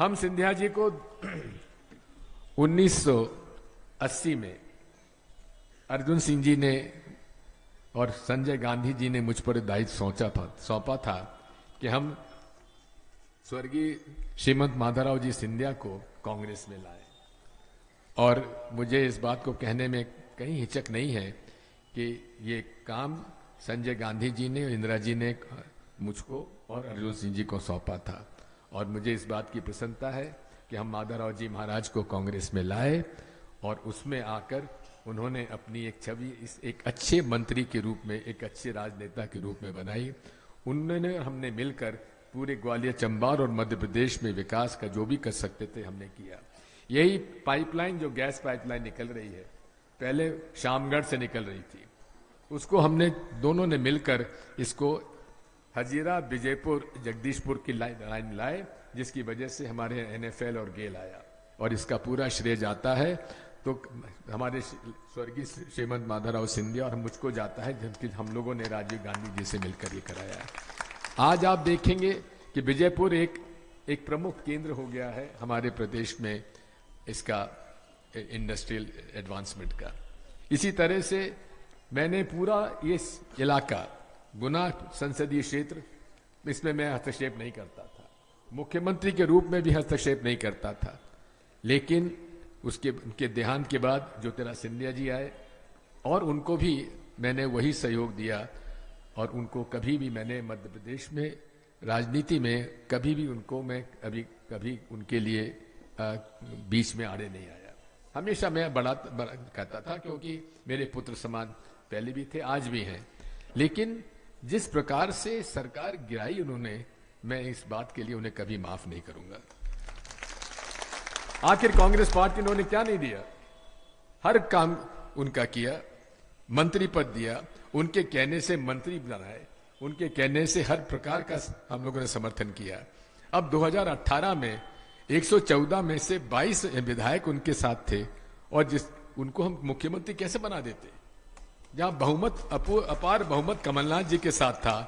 हम सिंधिया जी को 1980 में अर्जुन सिंह जी ने और संजय गांधी जी ने मुझ पर दायित्व सौंपा था सौंपा था कि हम स्वर्गीय श्रीमंत माधवराव जी सिंधिया को कांग्रेस में लाए और मुझे इस बात को कहने में कहीं हिचक नहीं है कि ये काम संजय गांधी जी ने इंदिरा जी ने मुझको और अर्जुन सिंह जी को सौंपा था और मुझे इस बात की प्रसन्नता है कि हम माधवराव जी महाराज को कांग्रेस में लाए और उसमें आकर उन्होंने अपनी एक छवि इस एक अच्छे मंत्री के रूप में एक अच्छे राजनेता के रूप में बनाई उन्होंने हमने मिलकर पूरे ग्वालियर चंबार और मध्य प्रदेश में विकास का जो भी कर सकते थे हमने किया यही पाइपलाइन जो गैस पाइपलाइन निकल रही है पहले शामगढ़ से निकल रही थी उसको हमने दोनों ने मिलकर इसको हजीरा विजयपुर जगदीशपुर की लाइन लाए जिसकी वजह से हमारे एनएफएल और गेल आया और इसका पूरा श्रेय जाता है तो हमारे स्वर्गीय श्रीमंत माधवराव सिंधिया और मुझको जाता है जबकि हम लोगों ने राजीव गांधी जी से मिलकर ये कराया आज आप देखेंगे कि विजयपुर एक एक प्रमुख केंद्र हो गया है हमारे प्रदेश में इसका इंडस्ट्रियल एडवांसमेंट का इसी तरह से मैंने पूरा इस इलाका गुना संसदीय क्षेत्र इसमें मैं हस्तक्षेप नहीं करता था मुख्यमंत्री के रूप में भी हस्तक्षेप नहीं करता था लेकिन उसके उनके देहांत के बाद ज्योतिरा सिंधिया जी आए और उनको भी मैंने वही सहयोग दिया और उनको कभी भी मैंने मध्य प्रदेश में राजनीति में कभी भी उनको मैं कभी कभी उनके लिए आ, बीच में आड़े नहीं आया हमेशा मैं बड़ा, बड़ा कहता था क्योंकि मेरे पुत्र समान पहले भी थे आज भी हैं लेकिन जिस प्रकार से सरकार गिराई उन्होंने मैं इस बात के लिए उन्हें कभी माफ नहीं करूंगा आखिर कांग्रेस पार्टी ने क्या नहीं दिया हर काम उनका किया मंत्री पद दिया उनके कहने से मंत्री बनाए उनके कहने से हर प्रकार का हम लोगों ने समर्थन किया अब 2018 में 114 में से 22 विधायक उनके साथ थे और जिस उनको हम मुख्यमंत्री कैसे बना देते जहां बहुमत अपार बहुमत कमलनाथ जी के साथ था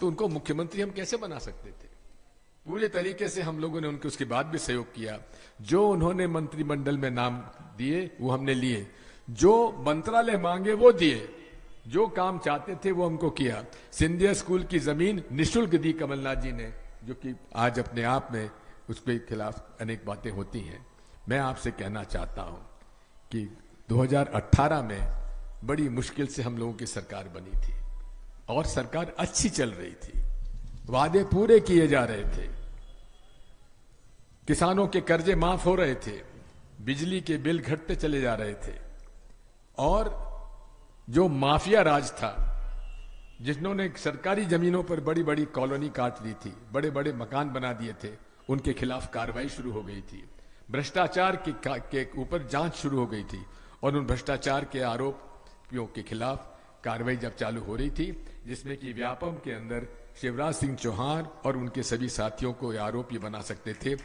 तो उनको मुख्यमंत्री हम कैसे बना सकते थे पूरे तरीके से हम लोगों ने उनके उसके बाद भी सहयोग किया जो उन्होंने मंत्रिमंडल में नाम दिए वो हमने लिए जो मंत्रालय मांगे वो दिए जो काम चाहते थे वो हमको किया सिंधिया स्कूल की जमीन निशुल्क दी कमलनाथ जी ने जो कि आज अपने आप में उसके खिलाफ अनेक बातें होती हैं मैं आपसे कहना चाहता हूं कि 2018 में बड़ी मुश्किल से हम लोगों की सरकार बनी थी और सरकार अच्छी चल रही थी वादे पूरे किए जा रहे थे किसानों के कर्जे माफ हो रहे थे बिजली के बिल घटते चले जा रहे थे और जो माफिया राज था जिन्होंने सरकारी जमीनों पर बड़ी बड़ी कॉलोनी काट ली थी बड़े बड़े मकान बना दिए थे उनके खिलाफ कार्रवाई शुरू हो गई थी भ्रष्टाचार के ऊपर जांच शुरू हो गई थी और उन भ्रष्टाचार के आरोप आरोपियों के खिलाफ कार्रवाई जब चालू हो रही थी जिसमें कि व्यापम के अंदर शिवराज सिंह चौहान और उनके सभी साथियों को आरोपी बना सकते थे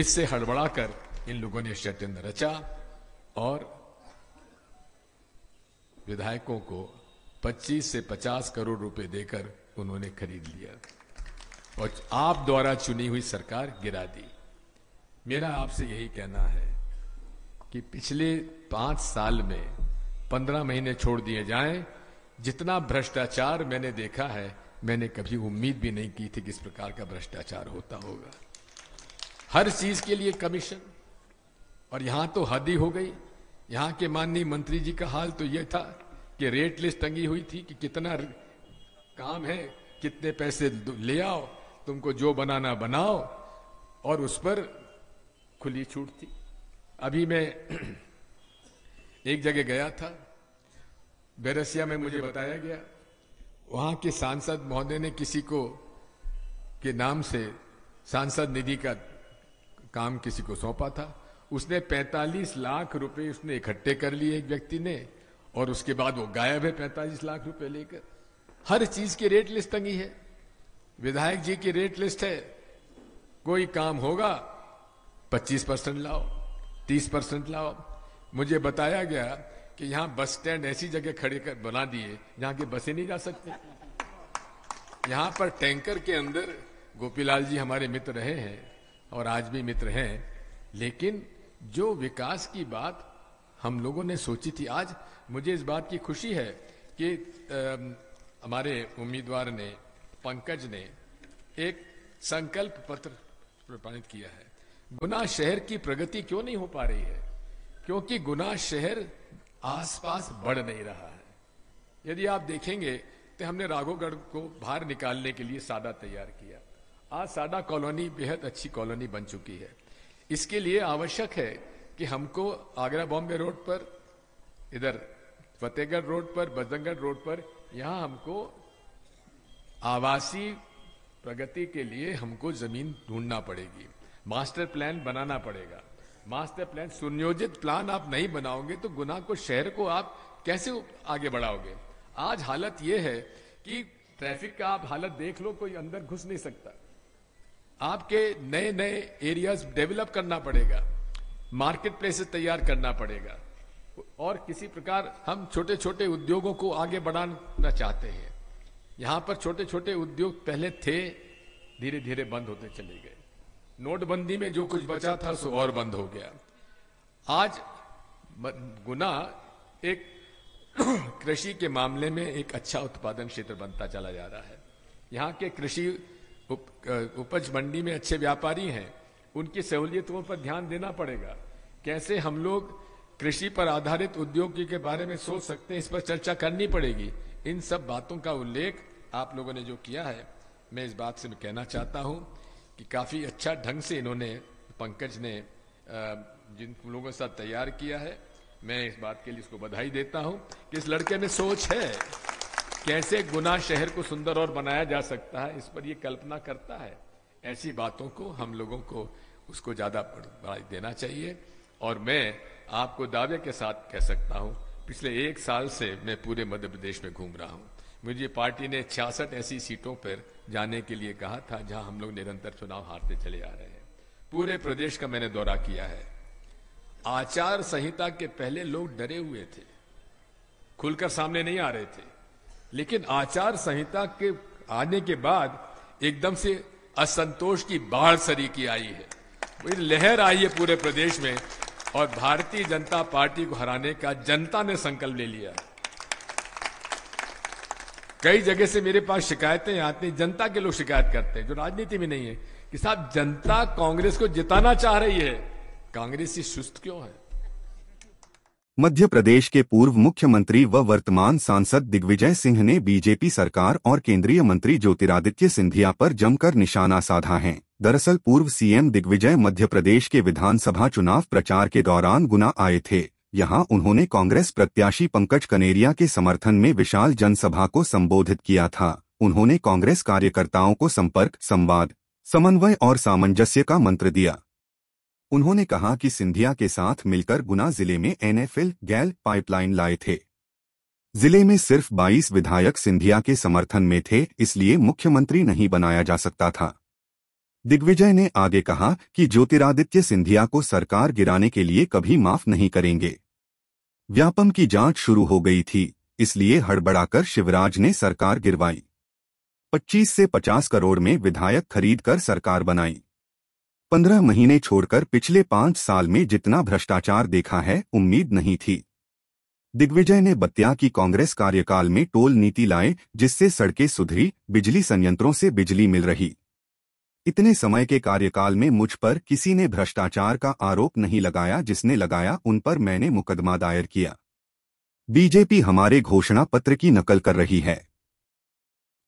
इससे हड़बड़ाकर इन लोगों ने षड्यंत्र रचा और विधायकों को 25 से 50 करोड़ रुपए देकर उन्होंने खरीद लिया और आप द्वारा चुनी हुई सरकार गिरा दी मेरा आपसे यही कहना है कि पिछले पांच साल में पंद्रह महीने छोड़ दिए जाएं जितना भ्रष्टाचार मैंने देखा है मैंने कभी उम्मीद भी नहीं की थी कि इस प्रकार का भ्रष्टाचार होता होगा हर चीज के लिए कमीशन और यहां तो हद ही हो गई यहां के माननीय मंत्री जी का हाल तो यह था कि रेट लिस्ट टंगी हुई थी कि कितना काम है कितने पैसे ले आओ तुमको जो बनाना बनाओ और उस पर खुली छूट थी अभी मैं एक जगह गया था बैरसिया में मुझे बताया गया वहां के सांसद महोदय ने किसी को के नाम से सांसद निधि का काम किसी को सौंपा था उसने 45 लाख रुपए उसने इकट्ठे कर लिए एक व्यक्ति ने और उसके बाद वो गायब है 45 लाख रुपए लेकर हर चीज की रेट लिस्ट तंगी है विधायक जी की रेट लिस्ट है कोई काम होगा 25 परसेंट लाओ 30 परसेंट लाओ मुझे बताया गया कि यहाँ बस स्टैंड ऐसी जगह खड़े कर बना दिए जहाँ की बसें नहीं जा सकते यहाँ पर टैंकर के अंदर गोपीलाल जी हमारे मित्र रहे हैं और आज भी मित्र हैं लेकिन जो विकास की बात हम लोगों ने सोची थी आज मुझे इस बात की खुशी है कि हमारे उम्मीदवार ने पंकज ने एक संकल्प पत्र प्रपाणित किया है गुना शहर की प्रगति क्यों नहीं हो पा रही है क्योंकि गुना शहर आसपास बढ़ नहीं रहा है यदि आप देखेंगे तो हमने राघोगढ़ को बाहर निकालने के लिए साडा तैयार किया आज साडा कॉलोनी बेहद अच्छी कॉलोनी बन चुकी है इसके लिए आवश्यक है कि हमको आगरा बॉम्बे रोड पर इधर फतेहगढ़ रोड पर बजरंगढ़ रोड पर यहाँ हमको आवासीय प्रगति के लिए हमको जमीन ढूंढना पड़ेगी मास्टर प्लान बनाना पड़ेगा मास्टर प्लान सुनियोजित प्लान आप नहीं बनाओगे तो गुना को शहर को आप कैसे आगे बढ़ाओगे आज हालत यह है कि ट्रैफिक का आप हालत देख लो कोई अंदर घुस नहीं सकता आपके नए नए एरियाज डेवलप करना पड़ेगा मार्केट प्लेसेस तैयार करना पड़ेगा और किसी प्रकार हम छोटे छोटे उद्योगों को आगे बढ़ाना चाहते हैं यहाँ पर छोटे छोटे उद्योग पहले थे धीरे धीरे बंद होते चले गए नोटबंदी में जो कुछ बचा था सो और बंद हो गया आज गुना एक कृषि के मामले में एक अच्छा उत्पादन क्षेत्र बनता चला जा रहा है यहाँ के कृषि उप, उपज मंडी में अच्छे व्यापारी हैं उनकी सहूलियतों पर ध्यान देना पड़ेगा कैसे हम लोग कृषि पर आधारित उद्योग के बारे में सोच सकते हैं इस पर चर्चा करनी पड़ेगी इन सब बातों का उल्लेख आप लोगों ने जो किया है मैं इस बात से कहना चाहता हूँ कि काफ़ी अच्छा ढंग से इन्होंने पंकज ने जिन लोगों के साथ तैयार किया है मैं इस बात के लिए इसको बधाई देता हूं कि इस लड़के में सोच है कैसे गुना शहर को सुंदर और बनाया जा सकता है इस पर ये कल्पना करता है ऐसी बातों को हम लोगों को उसको ज़्यादा बढ़ाई देना चाहिए और मैं आपको दावे के साथ कह सकता हूँ पिछले एक साल से मैं पूरे मध्य प्रदेश में घूम रहा हूँ मुझे पार्टी ने छियासठ ऐसी सीटों पर जाने के लिए कहा था जहां हम लोग निरंतर चुनाव हारते चले आ रहे हैं पूरे प्रदेश का मैंने दौरा किया है आचार संहिता के पहले लोग डरे हुए थे खुलकर सामने नहीं आ रहे थे लेकिन आचार संहिता के आने के बाद एकदम से असंतोष की बाढ़ सरी की आई है लहर आई है पूरे प्रदेश में और भारतीय जनता पार्टी को हराने का जनता ने संकल्प ले लिया कई जगह से मेरे पास शिकायतें आती जनता के लोग शिकायत करते हैं जो राजनीति में नहीं है कि साहब जनता कांग्रेस को जिताना चाह रही है कांग्रेस ही सुस्त क्यों है मध्य प्रदेश के पूर्व मुख्यमंत्री व वर्तमान सांसद दिग्विजय सिंह ने बीजेपी सरकार और केंद्रीय मंत्री ज्योतिरादित्य सिंधिया पर जमकर निशाना साधा है दरअसल पूर्व सीएम दिग्विजय मध्य प्रदेश के विधानसभा चुनाव प्रचार के दौरान गुना आए थे यहां उन्होंने कांग्रेस प्रत्याशी पंकज कनेरिया के समर्थन में विशाल जनसभा को संबोधित किया था उन्होंने कांग्रेस कार्यकर्ताओं को संपर्क संवाद समन्वय और सामंजस्य का मंत्र दिया उन्होंने कहा कि सिंधिया के साथ मिलकर गुना जिले में एनएफएल गैल पाइपलाइन लाए थे जिले में सिर्फ 22 विधायक सिंधिया के समर्थन में थे इसलिए मुख्यमंत्री नहीं बनाया जा सकता था दिग्विजय ने आगे कहा कि ज्योतिरादित्य सिंधिया को सरकार गिराने के लिए कभी माफ नहीं करेंगे व्यापम की जांच शुरू हो गई थी इसलिए हड़बड़ाकर शिवराज ने सरकार गिरवाई 25 से 50 करोड़ में विधायक खरीद कर सरकार बनाई 15 महीने छोड़कर पिछले पांच साल में जितना भ्रष्टाचार देखा है उम्मीद नहीं थी दिग्विजय ने बत्या की कांग्रेस कार्यकाल में टोल नीति लाए जिससे सड़कें सुधरी बिजली संयंत्रों से बिजली मिल रही इतने समय के कार्यकाल में मुझ पर किसी ने भ्रष्टाचार का आरोप नहीं लगाया जिसने लगाया उन पर मैंने मुकदमा दायर किया बीजेपी हमारे घोषणा पत्र की नकल कर रही है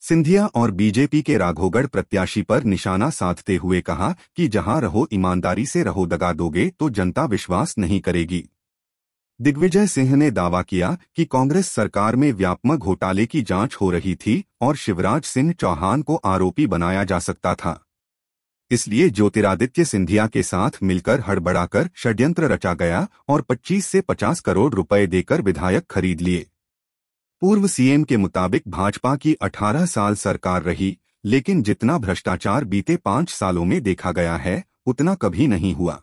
सिंधिया और बीजेपी के राघोगढ़ प्रत्याशी पर निशाना साधते हुए कहा कि जहां रहो ईमानदारी से रहो दगा दोगे तो जनता विश्वास नहीं करेगी दिग्विजय सिंह ने दावा किया कि कांग्रेस सरकार में व्यापक घोटाले की जांच हो रही थी और शिवराज सिंह चौहान को आरोपी बनाया जा सकता था इसलिए ज्योतिरादित्य सिंधिया के साथ मिलकर हड़बड़ाकर षड्यंत्र रचा गया और 25 से 50 करोड़ रुपए देकर विधायक खरीद लिए पूर्व सीएम के मुताबिक भाजपा की 18 साल सरकार रही लेकिन जितना भ्रष्टाचार बीते पांच सालों में देखा गया है उतना कभी नहीं हुआ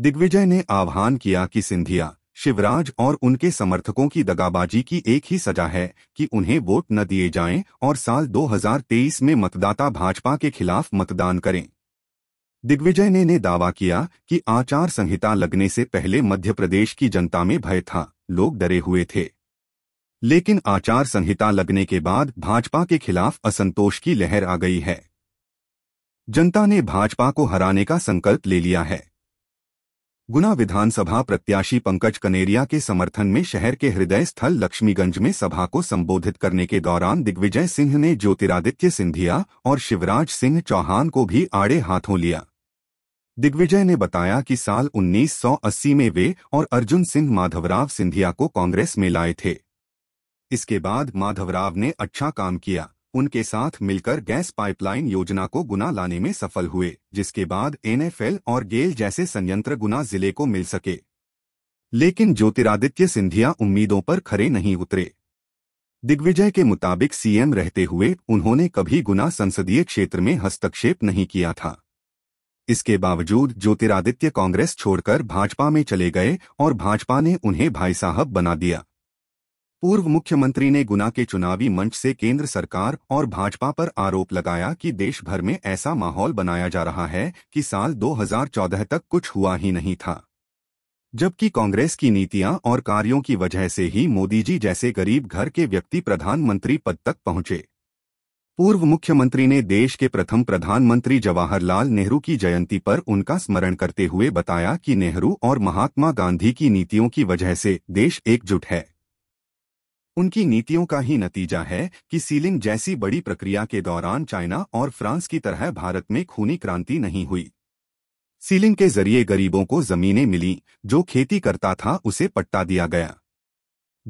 दिग्विजय ने आह्वान किया कि सिंधिया शिवराज और उनके समर्थकों की दगाबाजी की एक ही सजा है कि उन्हें वोट न दिए जाएं और साल 2023 में मतदाता भाजपा के खिलाफ मतदान करें दिग्विजय ने, ने दावा किया कि आचार संहिता लगने से पहले मध्य प्रदेश की जनता में भय था लोग डरे हुए थे लेकिन आचार संहिता लगने के बाद भाजपा के खिलाफ असंतोष की लहर आ गई है जनता ने भाजपा को हराने का संकल्प ले लिया है गुना विधानसभा प्रत्याशी पंकज कनेरिया के समर्थन में शहर के हृदय स्थल लक्ष्मीगंज में सभा को संबोधित करने के दौरान दिग्विजय सिंह ने ज्योतिरादित्य सिंधिया और शिवराज सिंह चौहान को भी आड़े हाथों लिया दिग्विजय ने बताया कि साल 1980 में वे और अर्जुन सिंह माधवराव सिंधिया को कांग्रेस में लाए थे इसके बाद माधवराव ने अच्छा काम किया उनके साथ मिलकर गैस पाइपलाइन योजना को गुना लाने में सफल हुए जिसके बाद एनएफएल और गेल जैसे संयंत्र गुना जिले को मिल सके लेकिन ज्योतिरादित्य सिंधिया उम्मीदों पर खरे नहीं उतरे दिग्विजय के मुताबिक सीएम रहते हुए उन्होंने कभी गुना संसदीय क्षेत्र में हस्तक्षेप नहीं किया था इसके बावजूद ज्योतिरादित्य कांग्रेस छोड़कर भाजपा में चले गए और भाजपा ने उन्हें भाई साहब बना दिया पूर्व मुख्यमंत्री ने गुना के चुनावी मंच से केंद्र सरकार और भाजपा पर आरोप लगाया कि देश भर में ऐसा माहौल बनाया जा रहा है कि साल 2014 तक कुछ हुआ ही नहीं था जबकि कांग्रेस की नीतियां और कार्यों की वजह से ही मोदी जी जैसे गरीब घर के व्यक्ति प्रधानमंत्री पद तक पहुंचे पूर्व मुख्यमंत्री ने देश के प्रथम प्रधानमंत्री जवाहरलाल नेहरू की जयंती पर उनका स्मरण करते हुए बताया कि नेहरू और महात्मा गांधी की नीतियों की वजह से देश एकजुट है उनकी नीतियों का ही नतीजा है कि सीलिंग जैसी बड़ी प्रक्रिया के दौरान चाइना और फ्रांस की तरह भारत में खूनी क्रांति नहीं हुई सीलिंग के जरिए गरीबों को जमीनें मिली जो खेती करता था उसे पट्टा दिया गया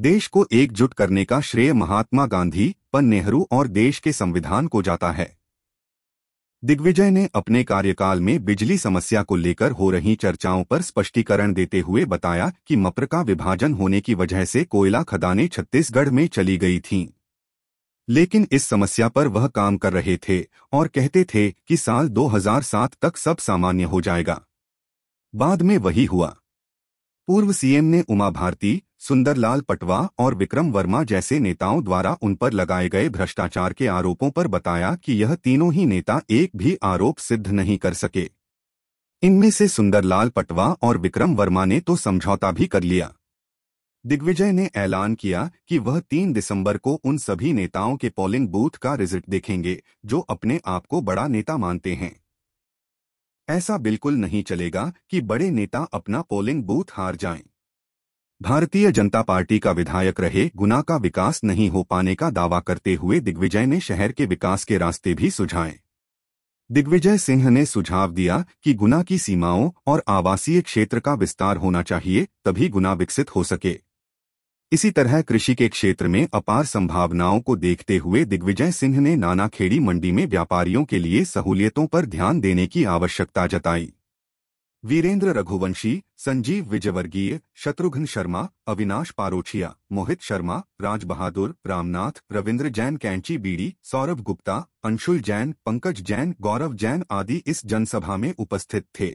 देश को एकजुट करने का श्रेय महात्मा गांधी पन नेहरू और देश के संविधान को जाता है दिग्विजय ने अपने कार्यकाल में बिजली समस्या को लेकर हो रही चर्चाओं पर स्पष्टीकरण देते हुए बताया कि मप्र का विभाजन होने की वजह से कोयला खदानें छत्तीसगढ़ में चली गई थीं लेकिन इस समस्या पर वह काम कर रहे थे और कहते थे कि साल 2007 तक सब सामान्य हो जाएगा बाद में वही हुआ पूर्व सीएम ने उमा भारती सुंदरलाल पटवा और विक्रम वर्मा जैसे नेताओं द्वारा उन पर लगाए गए भ्रष्टाचार के आरोपों पर बताया कि यह तीनों ही नेता एक भी आरोप सिद्ध नहीं कर सके इनमें से सुंदरलाल पटवा और विक्रम वर्मा ने तो समझौता भी कर लिया दिग्विजय ने ऐलान किया कि वह तीन दिसंबर को उन सभी नेताओं के पोलिंग बूथ का रिजल्ट देखेंगे जो अपने आप को बड़ा नेता मानते हैं ऐसा बिल्कुल नहीं चलेगा कि बड़े नेता अपना पोलिंग बूथ हार जाएं। भारतीय जनता पार्टी का विधायक रहे गुना का विकास नहीं हो पाने का दावा करते हुए दिग्विजय ने शहर के विकास के रास्ते भी सुझाए दिग्विजय सिंह ने सुझाव दिया कि गुना की सीमाओं और आवासीय क्षेत्र का विस्तार होना चाहिए तभी गुना विकसित हो सके इसी तरह कृषि के क्षेत्र में अपार संभावनाओं को देखते हुए दिग्विजय सिंह ने नानाखेड़ी मंडी में व्यापारियों के लिए सहूलियतों पर ध्यान देने की आवश्यकता जताई वीरेंद्र रघुवंशी संजीव विजयवर्गीय शत्रुघ्न शर्मा अविनाश पारोछिया मोहित शर्मा राज बहादुर रामनाथ रविंद्र जैन कैंची बीड़ी सौरभ गुप्ता अंशुल जैन पंकज जैन गौरव जैन आदि इस जनसभा में उपस्थित थे